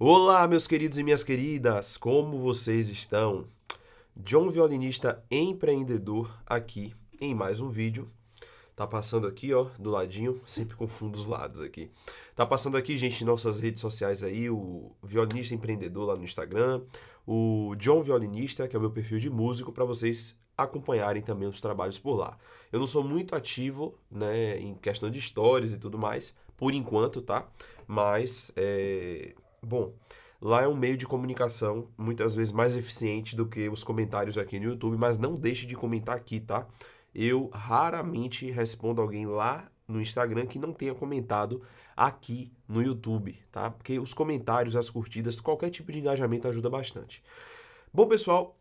Olá, meus queridos e minhas queridas, como vocês estão? John Violinista Empreendedor aqui em mais um vídeo. Tá passando aqui, ó, do ladinho, sempre confundo os lados aqui. Tá passando aqui, gente, nossas redes sociais aí, o Violinista Empreendedor lá no Instagram, o John Violinista, que é o meu perfil de músico, para vocês acompanharem também os trabalhos por lá. Eu não sou muito ativo, né, em questão de stories e tudo mais, por enquanto, tá? Mas, é Bom, lá é um meio de comunicação muitas vezes mais eficiente do que os comentários aqui no YouTube, mas não deixe de comentar aqui, tá? Eu raramente respondo alguém lá no Instagram que não tenha comentado aqui no YouTube, tá? Porque os comentários, as curtidas, qualquer tipo de engajamento ajuda bastante. Bom, pessoal,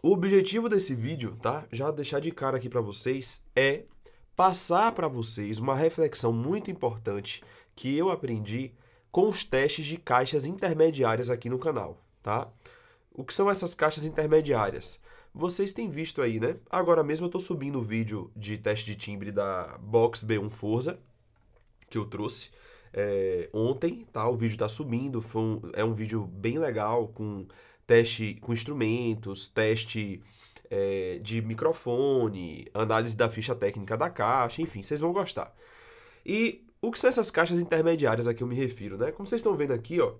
o objetivo desse vídeo, tá? Já deixar de cara aqui para vocês é passar para vocês uma reflexão muito importante que eu aprendi com os testes de caixas intermediárias aqui no canal, tá? O que são essas caixas intermediárias? Vocês têm visto aí, né? Agora mesmo eu estou subindo o vídeo de teste de timbre da Box B1 Forza, que eu trouxe é, ontem, tá? O vídeo está subindo, um, é um vídeo bem legal, com teste com instrumentos, teste é, de microfone, análise da ficha técnica da caixa, enfim, vocês vão gostar. E o que são essas caixas intermediárias a que eu me refiro, né? Como vocês estão vendo aqui, ó,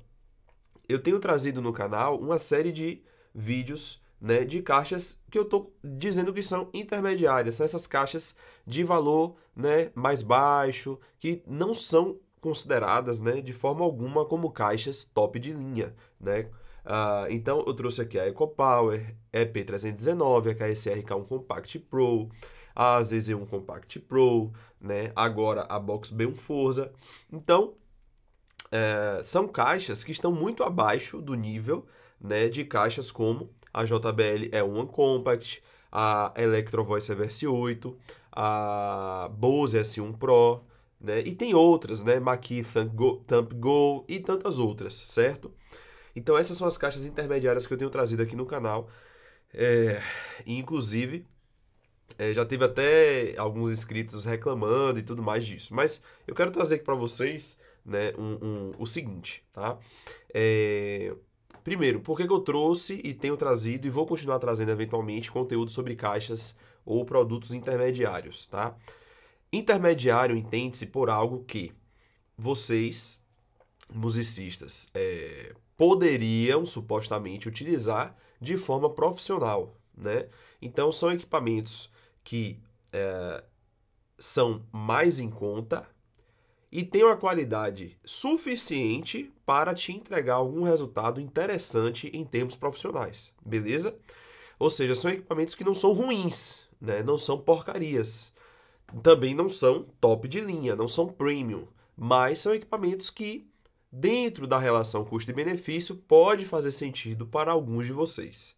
eu tenho trazido no canal uma série de vídeos né, de caixas que eu estou dizendo que são intermediárias, são essas caixas de valor né, mais baixo, que não são consideradas né, de forma alguma como caixas top de linha. Né? Uh, então eu trouxe aqui a EcoPower, EP319, a KSRK1 Compact Pro, a ZZ1 é Compact Pro, né? agora a Box B1 é Forza. Então, é, são caixas que estão muito abaixo do nível né, de caixas como a JBL E1 é Compact, a Electro Voice Reverse 8, a Bose S1 Pro, né? E tem outras, né? Mackie Thump Go, Thump Go e tantas outras, certo? Então essas são as caixas intermediárias que eu tenho trazido aqui no canal. É, inclusive, é, já teve até alguns inscritos reclamando e tudo mais disso. Mas eu quero trazer aqui para vocês né, um, um, o seguinte, tá? É, primeiro, por que, que eu trouxe e tenho trazido e vou continuar trazendo eventualmente conteúdo sobre caixas ou produtos intermediários, tá? Intermediário entende-se por algo que vocês, musicistas, é, poderiam supostamente utilizar de forma profissional, né? Então são equipamentos que é, são mais em conta e tem uma qualidade suficiente para te entregar algum resultado interessante em termos profissionais, beleza? Ou seja, são equipamentos que não são ruins, né? não são porcarias. Também não são top de linha, não são premium, mas são equipamentos que, dentro da relação custo benefício, pode fazer sentido para alguns de vocês.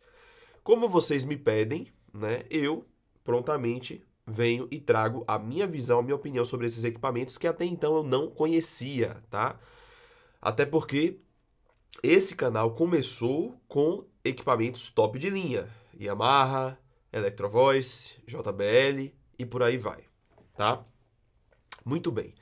Como vocês me pedem, né, eu prontamente venho e trago a minha visão, a minha opinião sobre esses equipamentos que até então eu não conhecia, tá? Até porque esse canal começou com equipamentos top de linha, Yamaha, Electro Voice, JBL e por aí vai, tá? Muito bem.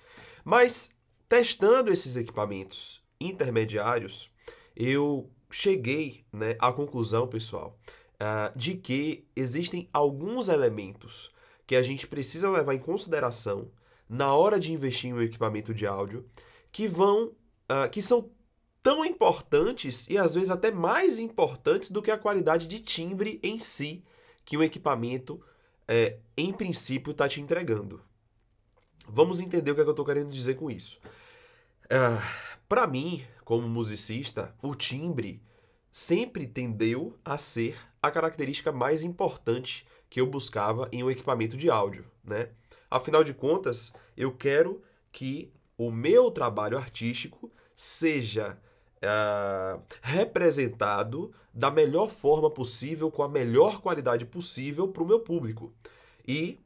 Mas testando esses equipamentos intermediários, eu cheguei né, à conclusão, pessoal, uh, de que existem alguns elementos que a gente precisa levar em consideração na hora de investir em um equipamento de áudio que vão uh, que são tão importantes e às vezes até mais importantes do que a qualidade de timbre em si que o equipamento é, em princípio está te entregando. Vamos entender o que, é que eu estou querendo dizer com isso. Uh, ah, Para mim, como musicista, o timbre sempre tendeu a ser a característica mais importante que eu buscava em um equipamento de áudio, né? Afinal de contas, eu quero que o meu trabalho artístico seja uh, representado da melhor forma possível, com a melhor qualidade possível para o meu público. E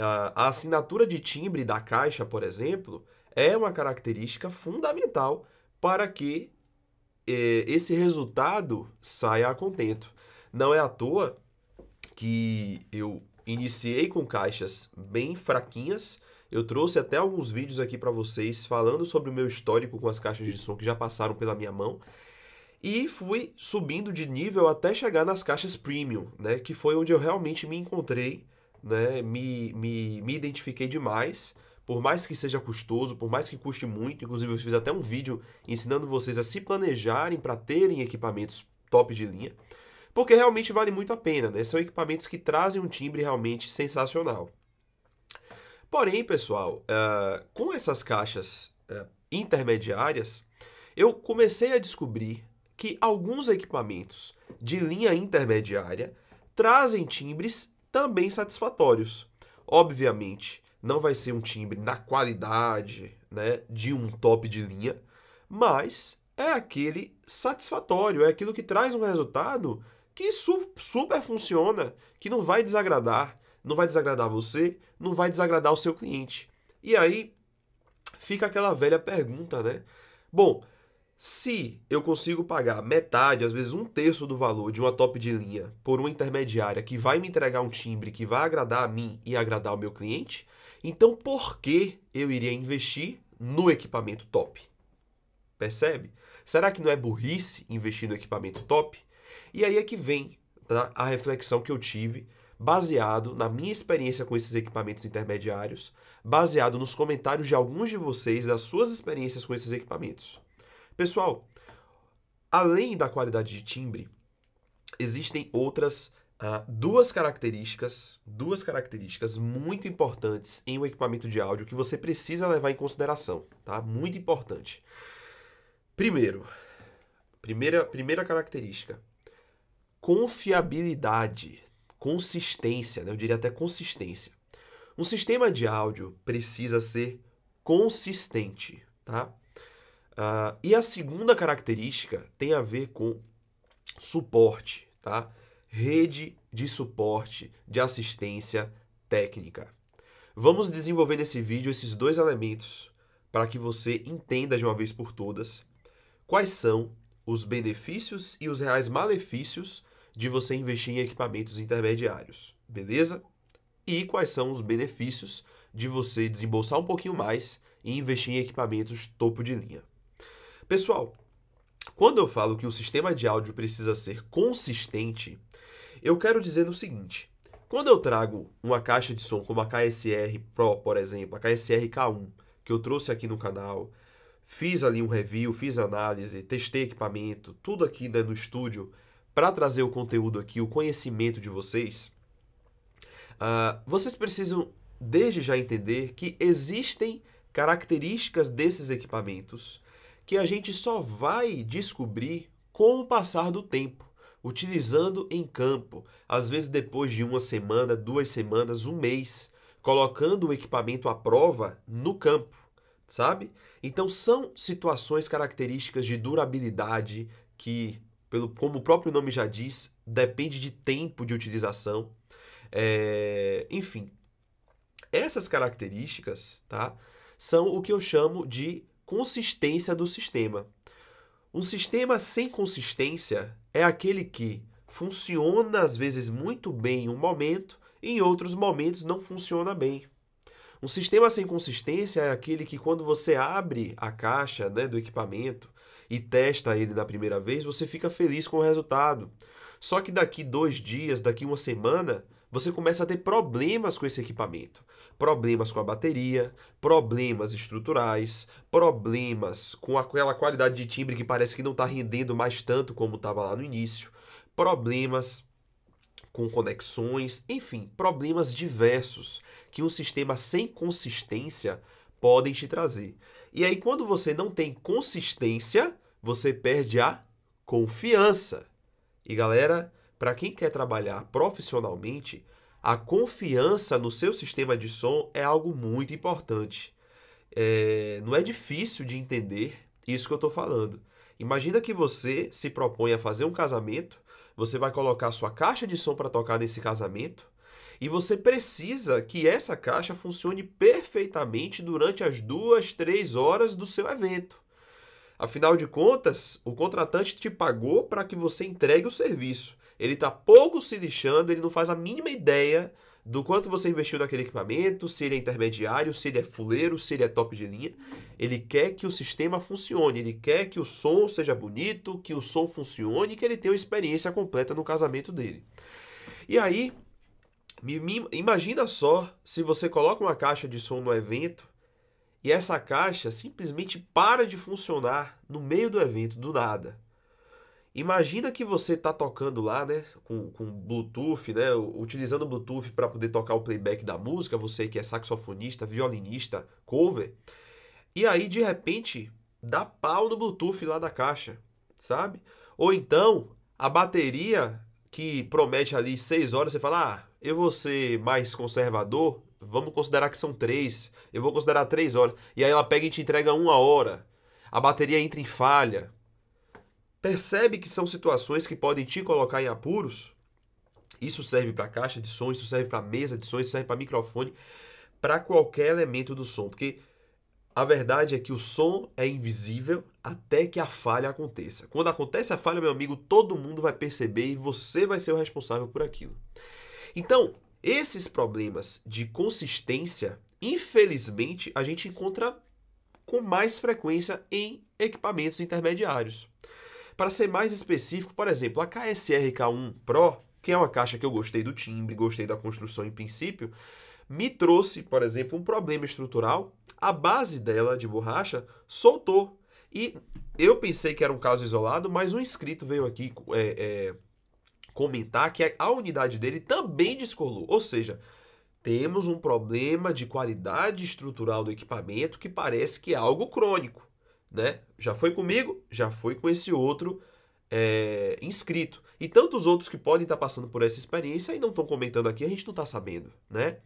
uh, a assinatura de timbre da caixa, por exemplo, é uma característica fundamental para que é, esse resultado sai a contento. Não é à toa que eu iniciei com caixas bem fraquinhas. Eu trouxe até alguns vídeos aqui para vocês falando sobre o meu histórico com as caixas de som que já passaram pela minha mão. E fui subindo de nível até chegar nas caixas premium, né? Que foi onde eu realmente me encontrei, né? Me, me, me identifiquei demais. Por mais que seja custoso, por mais que custe muito, inclusive eu fiz até um vídeo ensinando vocês a se planejarem para terem equipamentos top de linha, porque realmente vale muito a pena, né? São equipamentos que trazem um timbre realmente sensacional. Porém, pessoal, uh, com essas caixas uh, intermediárias, eu comecei a descobrir que alguns equipamentos de linha intermediária trazem timbres também satisfatórios. Obviamente, não vai ser um timbre na qualidade né, de um top de linha, mas é aquele satisfatório, é aquilo que traz um resultado que su super funciona, que não vai desagradar, não vai desagradar você, não vai desagradar o seu cliente. E aí fica aquela velha pergunta, né? Bom, se eu consigo pagar metade, às vezes um terço do valor de uma top de linha por uma intermediária que vai me entregar um timbre que vai agradar a mim e agradar o meu cliente, então, por que eu iria investir no equipamento top? Percebe? Será que não é burrice investir no equipamento top? E aí é que vem tá, a reflexão que eu tive baseado na minha experiência com esses equipamentos intermediários, baseado nos comentários de alguns de vocês das suas experiências com esses equipamentos. Pessoal, além da qualidade de timbre, existem outras Uh, duas características, duas características muito importantes em um equipamento de áudio que você precisa levar em consideração, tá? Muito importante. Primeiro, primeira, primeira característica, confiabilidade, consistência, né? eu diria até consistência. Um sistema de áudio precisa ser consistente, tá? Uh, e a segunda característica tem a ver com suporte, tá? rede de suporte, de assistência técnica. Vamos desenvolver nesse vídeo esses dois elementos para que você entenda de uma vez por todas quais são os benefícios e os reais malefícios de você investir em equipamentos intermediários, beleza? E quais são os benefícios de você desembolsar um pouquinho mais e investir em equipamentos topo de linha. Pessoal, quando eu falo que o sistema de áudio precisa ser consistente, eu quero dizer o seguinte: quando eu trago uma caixa de som como a KSR Pro, por exemplo, a KSR K1, que eu trouxe aqui no canal, fiz ali um review, fiz análise, testei equipamento, tudo aqui né, no estúdio para trazer o conteúdo aqui, o conhecimento de vocês, uh, vocês precisam desde já entender que existem características desses equipamentos que a gente só vai descobrir com o passar do tempo utilizando em campo, às vezes depois de uma semana, duas semanas, um mês, colocando o equipamento à prova no campo, sabe? Então são situações características de durabilidade que, pelo, como o próprio nome já diz, depende de tempo de utilização. É, enfim, essas características, tá? São o que eu chamo de consistência do sistema. Um sistema sem consistência é aquele que funciona às vezes muito bem em um momento e em outros momentos não funciona bem. Um sistema sem consistência é aquele que quando você abre a caixa né, do equipamento e testa ele da primeira vez, você fica feliz com o resultado. Só que daqui dois dias, daqui uma semana, você começa a ter problemas com esse equipamento. Problemas com a bateria, problemas estruturais, problemas com aquela qualidade de timbre que parece que não está rendendo mais tanto como estava lá no início, problemas com conexões, enfim, problemas diversos que um sistema sem consistência podem te trazer. E aí, quando você não tem consistência, você perde a confiança. E galera, para quem quer trabalhar profissionalmente, a confiança no seu sistema de som é algo muito importante. É, não é difícil de entender isso que eu estou falando. Imagina que você se propõe a fazer um casamento, você vai colocar sua caixa de som para tocar nesse casamento, e você precisa que essa caixa funcione perfeitamente durante as duas, três horas do seu evento. Afinal de contas, o contratante te pagou para que você entregue o serviço. Ele está pouco se lixando, ele não faz a mínima ideia do quanto você investiu naquele equipamento, se ele é intermediário, se ele é fuleiro, se ele é top de linha. Ele quer que o sistema funcione, ele quer que o som seja bonito, que o som funcione, que ele tenha uma experiência completa no casamento dele. E aí, me, me, imagina só se você coloca uma caixa de som no evento e essa caixa simplesmente para de funcionar no meio do evento, do nada. Imagina que você está tocando lá, né, com, com Bluetooth, né, utilizando o Bluetooth para poder tocar o playback da música, você que é saxofonista, violinista, cover, e aí de repente dá pau no Bluetooth lá da caixa, sabe? Ou então a bateria que promete ali seis horas, você fala, ah, eu vou ser mais conservador, vamos considerar que são três. eu vou considerar três horas, e aí ela pega e te entrega uma hora, a bateria entra em falha, percebe que são situações que podem te colocar em apuros, isso serve para caixa de som, isso serve para mesa de som, isso serve para microfone, para qualquer elemento do som, porque a verdade é que o som é invisível até que a falha aconteça. Quando acontece a falha, meu amigo, todo mundo vai perceber e você vai ser o responsável por aquilo. Então, esses problemas de consistência, infelizmente, a gente encontra com mais frequência em equipamentos intermediários. Para ser mais específico, por exemplo, a KSRK1 Pro, que é uma caixa que eu gostei do timbre, gostei da construção em princípio, me trouxe, por exemplo, um problema estrutural. A base dela de borracha soltou. E eu pensei que era um caso isolado, mas um inscrito veio aqui é, é, comentar que a unidade dele também descolou. Ou seja, temos um problema de qualidade estrutural do equipamento que parece que é algo crônico né? Já foi comigo, já foi com esse outro é, inscrito. E tantos outros que podem estar passando por essa experiência e não estão comentando aqui, a gente não está sabendo, né?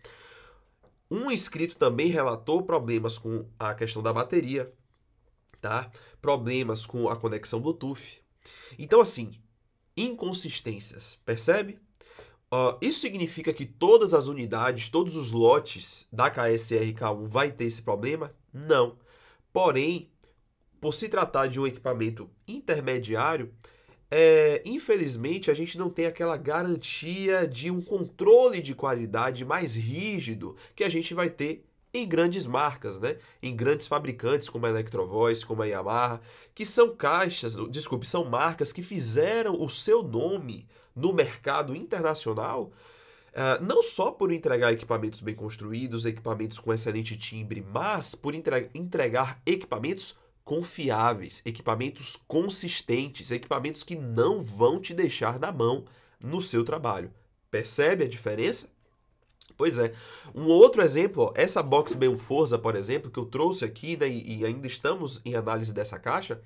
Um inscrito também relatou problemas com a questão da bateria, tá? Problemas com a conexão Bluetooth. Então, assim, inconsistências, percebe? Uh, isso significa que todas as unidades, todos os lotes da KSR K1 vai ter esse problema? Não. Porém, por se tratar de um equipamento intermediário, é, infelizmente a gente não tem aquela garantia de um controle de qualidade mais rígido que a gente vai ter em grandes marcas, né? em grandes fabricantes como a Electrovoice, como a Yamaha, que são caixas, desculpe, são marcas que fizeram o seu nome no mercado internacional Uh, não só por entregar equipamentos bem construídos, equipamentos com excelente timbre, mas por entregar equipamentos confiáveis, equipamentos consistentes, equipamentos que não vão te deixar na mão no seu trabalho. Percebe a diferença? Pois é. Um outro exemplo, ó, essa box B1 Forza, por exemplo, que eu trouxe aqui né, e ainda estamos em análise dessa caixa,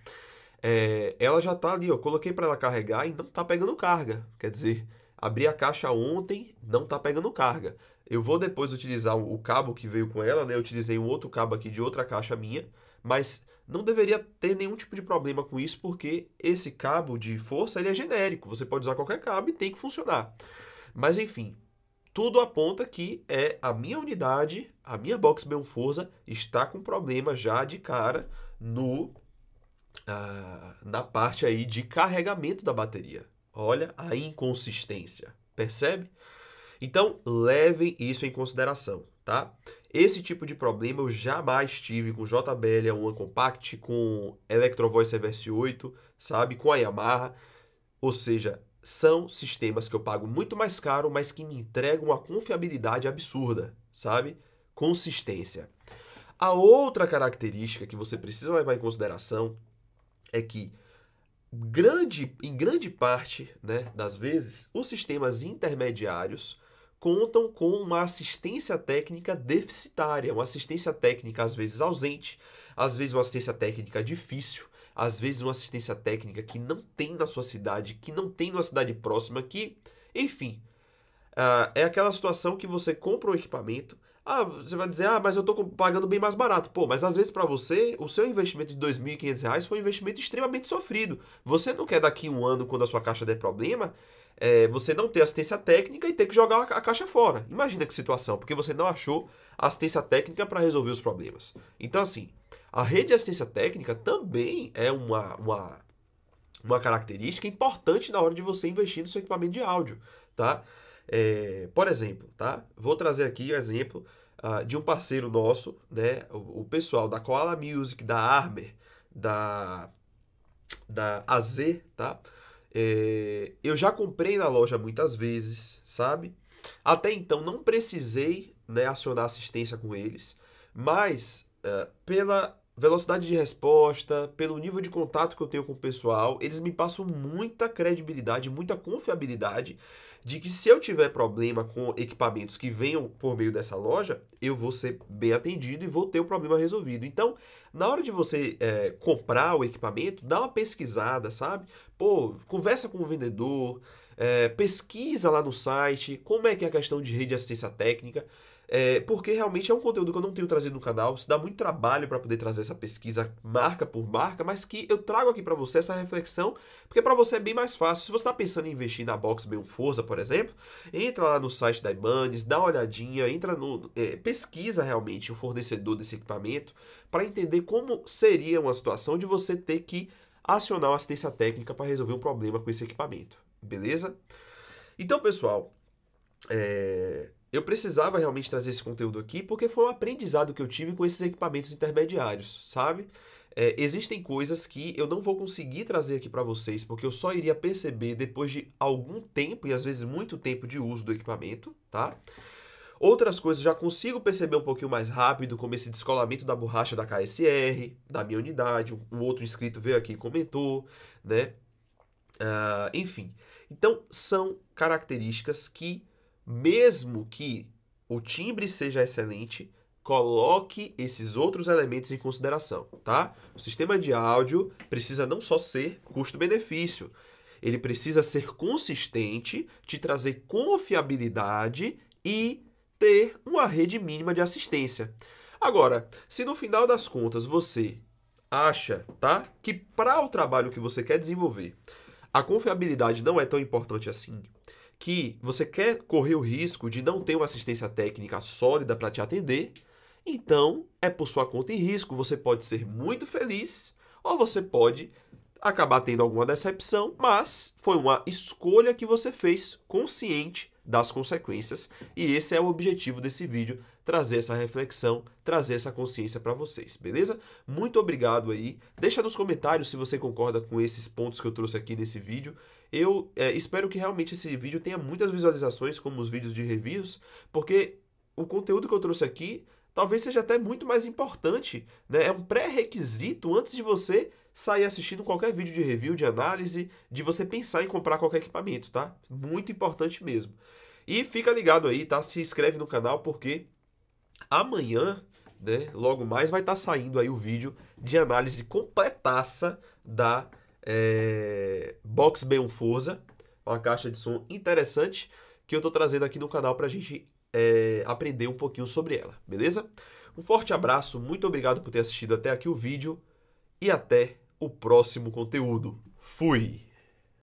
é, ela já está ali, ó, coloquei para ela carregar e não está pegando carga. Quer dizer, Abri a caixa ontem, não está pegando carga. Eu vou depois utilizar o cabo que veio com ela, né? Eu utilizei um outro cabo aqui de outra caixa minha, mas não deveria ter nenhum tipo de problema com isso, porque esse cabo de força ele é genérico. Você pode usar qualquer cabo e tem que funcionar. Mas enfim, tudo aponta que é a minha unidade, a minha box Bell Forza está com problema já de cara no ah, na parte aí de carregamento da bateria. Olha a inconsistência, percebe? Então, levem isso em consideração, tá? Esse tipo de problema eu jamais tive com JBL A1 Compact, com Electro Voice Reverse 8, sabe? Com a Yamaha. Ou seja, são sistemas que eu pago muito mais caro, mas que me entregam uma confiabilidade absurda, sabe? Consistência. A outra característica que você precisa levar em consideração é que grande, em grande parte né, das vezes, os sistemas intermediários contam com uma assistência técnica deficitária, uma assistência técnica às vezes ausente, às vezes uma assistência técnica difícil, às vezes uma assistência técnica que não tem na sua cidade, que não tem numa cidade próxima, que, enfim, uh, é aquela situação que você compra o equipamento, ah, você vai dizer, ah, mas eu estou pagando bem mais barato. Pô, mas às vezes para você, o seu investimento de R$ 2.500 foi um investimento extremamente sofrido. Você não quer daqui um ano, quando a sua caixa der problema, é, você não ter assistência técnica e ter que jogar a caixa fora. Imagina que situação, porque você não achou assistência técnica para resolver os problemas. Então, assim, a rede de assistência técnica também é uma, uma, uma característica importante na hora de você investir no seu equipamento de áudio, tá? É, por exemplo, tá? Vou trazer aqui o um exemplo uh, de um parceiro nosso, né? O, o, pessoal da Koala Music, da Armer, da, da AZ, tá? É, eu já comprei na loja muitas vezes, sabe? Até então não precisei né, acionar assistência com eles, mas uh, pela velocidade de resposta, pelo nível de contato que eu tenho com o pessoal, eles me passam muita credibilidade, muita confiabilidade de que se eu tiver problema com equipamentos que venham por meio dessa loja, eu vou ser bem atendido e vou ter o problema resolvido. Então, na hora de você é, comprar o equipamento, dá uma pesquisada, sabe? Pô, conversa com o vendedor, é, pesquisa lá no site como é que é a questão de rede de assistência técnica é, porque realmente é um conteúdo que eu não tenho trazido no canal, se dá muito trabalho para poder trazer essa pesquisa marca por marca, mas que eu trago aqui para você essa reflexão, porque para você é bem mais fácil. Se você está pensando em investir na Box Bem Forza, por exemplo, entra lá no site da Ibanez, dá uma olhadinha, entra no é, pesquisa realmente o fornecedor desse equipamento para entender como seria uma situação de você ter que acionar uma assistência técnica para resolver um problema com esse equipamento, beleza? Então, pessoal, é, eu precisava realmente trazer esse conteúdo aqui porque foi um aprendizado que eu tive com esses equipamentos intermediários, sabe? É, existem coisas que eu não vou conseguir trazer aqui para vocês porque eu só iria perceber depois de algum tempo e às vezes muito tempo de uso do equipamento, tá? Outras coisas já consigo perceber um pouquinho mais rápido, como esse descolamento da borracha da KSR, da minha unidade, um outro inscrito veio aqui e comentou, né? Uh, enfim, então são características que mesmo que o timbre seja excelente, coloque esses outros elementos em consideração, tá? O sistema de áudio precisa não só ser custo-benefício, ele precisa ser consistente, te trazer confiabilidade e ter uma rede mínima de assistência. Agora, se no final das contas você acha, tá, que para o trabalho que você quer desenvolver, a confiabilidade não é tão importante assim, que você quer correr o risco de não ter uma assistência técnica sólida para te atender, então é por sua conta e risco. Você pode ser muito feliz ou você pode acabar tendo alguma decepção, mas foi uma escolha que você fez consciente das consequências e esse é o objetivo desse vídeo, trazer essa reflexão, trazer essa consciência para vocês, beleza? Muito obrigado aí. Deixa nos comentários se você concorda com esses pontos que eu trouxe aqui nesse vídeo. Eu é, espero que realmente esse vídeo tenha muitas visualizações, como os vídeos de reviews, porque o conteúdo que eu trouxe aqui talvez seja até muito mais importante, né? É um pré-requisito antes de você sair assistindo qualquer vídeo de review, de análise, de você pensar em comprar qualquer equipamento, tá? Muito importante mesmo. E fica ligado aí, tá? Se inscreve no canal porque amanhã, né, logo mais vai estar tá saindo aí o vídeo de análise completaça da é, Box B1 Forza, uma caixa de som interessante que eu tô trazendo aqui no canal pra gente é, aprender um pouquinho sobre ela, beleza? Um forte abraço, muito obrigado por ter assistido até aqui o vídeo e até o próximo conteúdo. Fui!